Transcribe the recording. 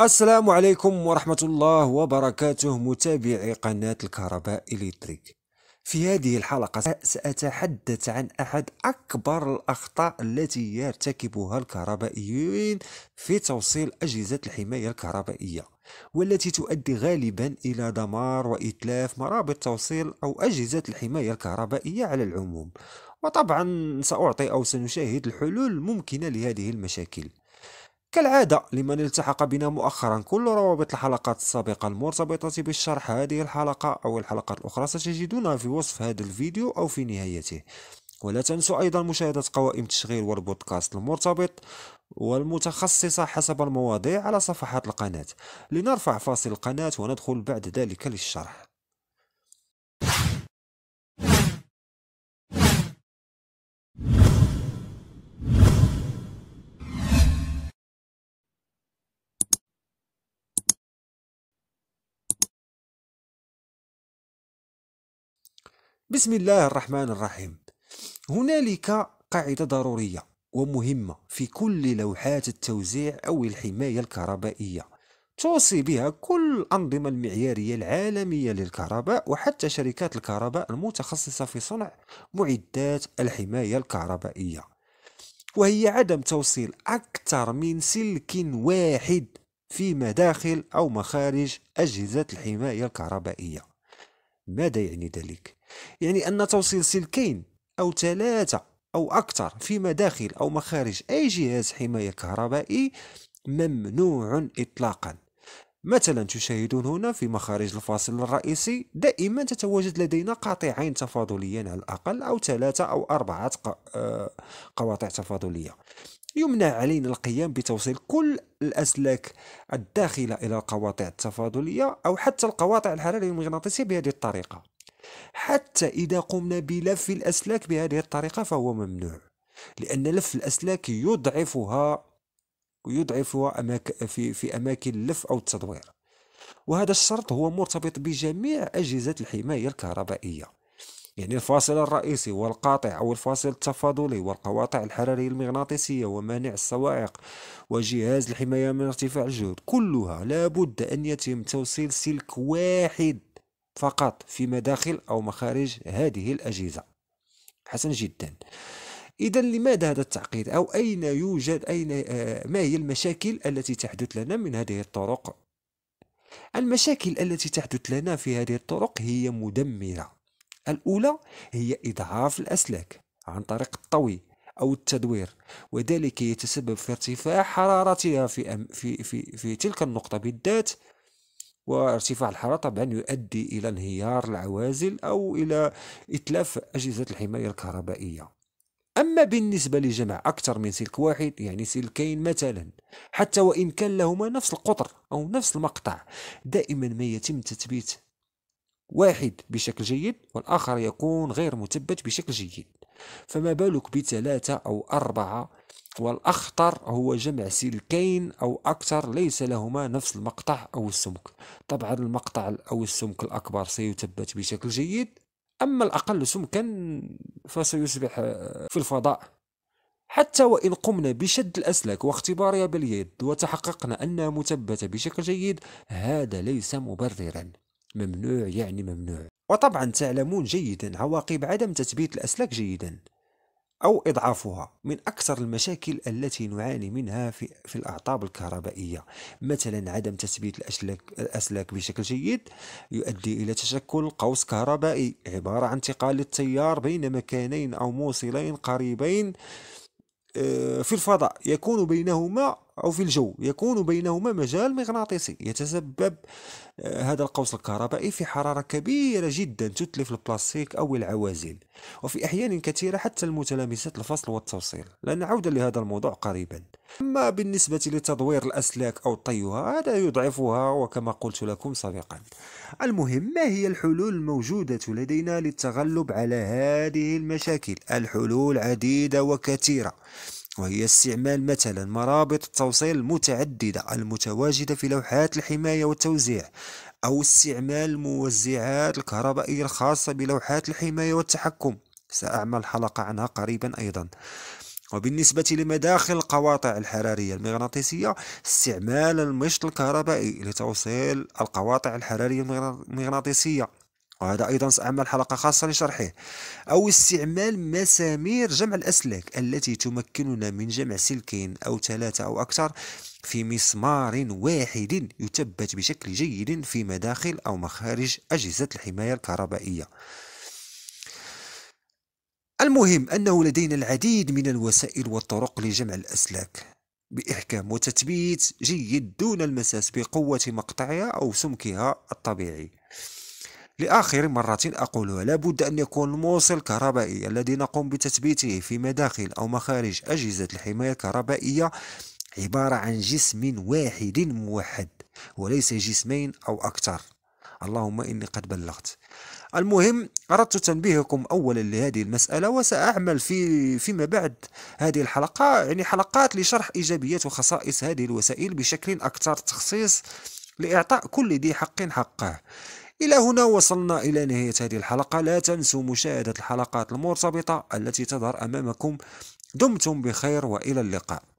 السلام عليكم ورحمة الله وبركاته متابعي قناة الكهرباء إلكتريك في هذه الحلقة سأتحدث عن أحد أكبر الأخطاء التي يرتكبها الكهربائيين في توصيل أجهزة الحماية الكهربائية والتي تؤدي غالبا إلى دمار وإتلاف مرابط توصيل أو أجهزة الحماية الكهربائية على العموم وطبعا سأعطي أو سنشاهد الحلول الممكنة لهذه المشاكل كالعادة لمن التحق بنا مؤخرا كل روابط الحلقات السابقة المرتبطة بالشرح هذه الحلقة أو الحلقات الأخرى ستجدونها في وصف هذا الفيديو أو في نهايته ولا تنسوا أيضا مشاهدة قوائم تشغيل والبودكاست المرتبط والمتخصصة حسب المواضيع على صفحات القناة لنرفع فاصل القناة وندخل بعد ذلك للشرح بسم الله الرحمن الرحيم هنالك قاعدة ضرورية ومهمة في كل لوحات التوزيع أو الحماية الكهربائية توصي بها كل الأنظمة المعيارية العالمية للكهرباء وحتى شركات الكهرباء المتخصصة في صنع معدات الحماية الكهربائية وهي عدم توصيل أكثر من سلك واحد في مداخل أو مخارج أجهزة الحماية الكهربائية ماذا يعني ذلك؟ يعني أن توصيل سلكين أو ثلاثة أو أكثر في مداخل أو مخارج أي جهاز حماية كهربائي ممنوع إطلاقا مثلا تشاهدون هنا في مخارج الفاصل الرئيسي دائما تتواجد لدينا قاطعين تفاضليين على الأقل أو ثلاثة أو أربعة آه، قواطع تفاضلية يمنع علينا القيام بتوصيل كل الأسلاك الداخلة إلى القواطع التفاضلية أو حتى القواطع الحرارية المغناطيسية بهذه الطريقة حتى إذا قمنا بلف الأسلاك بهذه الطريقة فهو ممنوع لأن لف الأسلاك يضعفها ويضعفها في, في أماكن اللف أو التدوير وهذا الشرط هو مرتبط بجميع أجهزة الحماية الكهربائية يعني الفاصل الرئيسي والقاطع أو الفاصل التفاضلي والقواطع الحرارية المغناطيسية ومانع الصواعق وجهاز الحماية من ارتفاع الجهد كلها لابد أن يتم توصيل سلك واحد فقط في مداخل أو مخارج هذه الأجهزة حسن جدا إذا لماذا هذا التعقيد أو أين يوجد أين آه، ما هي المشاكل التي تحدث لنا من هذه الطرق المشاكل التي تحدث لنا في هذه الطرق هي مدمرة الأولى هي إضعاف الأسلاك عن طريق الطوي أو التدوير وذلك يتسبب في ارتفاع حرارتها في, أم في, في, في تلك النقطة بالذات وارتفاع الحرارة طبعا يؤدي إلى انهيار العوازل أو إلى إتلاف أجهزة الحماية الكهربائية أما بالنسبة لجمع أكثر من سلك واحد يعني سلكين مثلا حتى وإن كان لهما نفس القطر أو نفس المقطع دائما ما يتم تثبيت واحد بشكل جيد والآخر يكون غير مثبت بشكل جيد فما بالك بثلاثة أو أربعة والأخطر هو جمع سلكين أو أكثر ليس لهما نفس المقطع أو السمك طبعا المقطع أو السمك الأكبر سيثبت بشكل جيد أما الأقل سمكا فسيصبح في الفضاء حتى وإن قمنا بشد الأسلاك واختبارها باليد وتحققنا أنها مثبتة بشكل جيد هذا ليس مبررا ممنوع يعني ممنوع وطبعا تعلمون جيدا عواقب عدم تثبيت الأسلاك جيدا أو إضعافها من أكثر المشاكل التي نعاني منها في, في الأعطاب الكهربائية مثلا عدم تثبيت الأسلاك, الأسلاك بشكل جيد يؤدي إلى تشكل قوس كهربائي عبارة عن انتقال التيار بين مكانين أو موصلين قريبين آه، في الفضاء يكون بينهما أو في الجو يكون بينهما مجال مغناطيسي يتسبب آه، هذا القوس الكهربائي في حرارة كبيرة جدا تتلف البلاستيك أو العوازل وفي أحيان كثيرة حتى المتلامسات الفصل والتوصيل لن نعود لهذا الموضوع قريبا أما بالنسبة لتدوير الأسلاك أو طيها هذا يضعفها وكما قلت لكم سابقا المهم ما هي الحلول الموجودة لدينا للتغلب على هذه المشاكل الحلول عديدة وكثيرة وهي استعمال مثلا مرابط التوصيل المتعددة المتواجدة في لوحات الحماية والتوزيع أو استعمال الموزعات الكهربائية الخاصة بلوحات الحماية والتحكم سأعمل حلقة عنها قريبا أيضا وبالنسبة لمداخل القواطع الحرارية المغناطيسية استعمال المشط الكهربائي لتوصيل القواطع الحرارية المغناطيسية وهذا أيضا سأعمل حلقة خاصة لشرحه أو استعمال مسامير جمع الأسلاك التي تمكننا من جمع سلكين أو ثلاثة أو أكثر في مسمار واحد يثبت بشكل جيد في مداخل أو مخارج أجهزة الحماية الكهربائية المهم أنه لدينا العديد من الوسائل والطرق لجمع الأسلاك بإحكام وتثبيت جيد دون المساس بقوة مقطعها أو سمكها الطبيعي لآخر مرة أقولها لابد أن يكون الموصل الكهربائي الذي نقوم بتثبيته في مداخل أو مخارج أجهزة الحماية الكهربائية عبارة عن جسم واحد موحد وليس جسمين أو أكثر اللهم إني قد بلغت المهم أردت تنبيهكم أولا لهذه المسألة وسأعمل في فيما بعد هذه الحلقة يعني حلقات لشرح إيجابيات وخصائص هذه الوسائل بشكل أكثر تخصيص لإعطاء كل ذي حق حقه إلى هنا وصلنا إلى نهاية هذه الحلقة لا تنسوا مشاهدة الحلقات المرتبطة التي تظهر أمامكم دمتم بخير وإلى اللقاء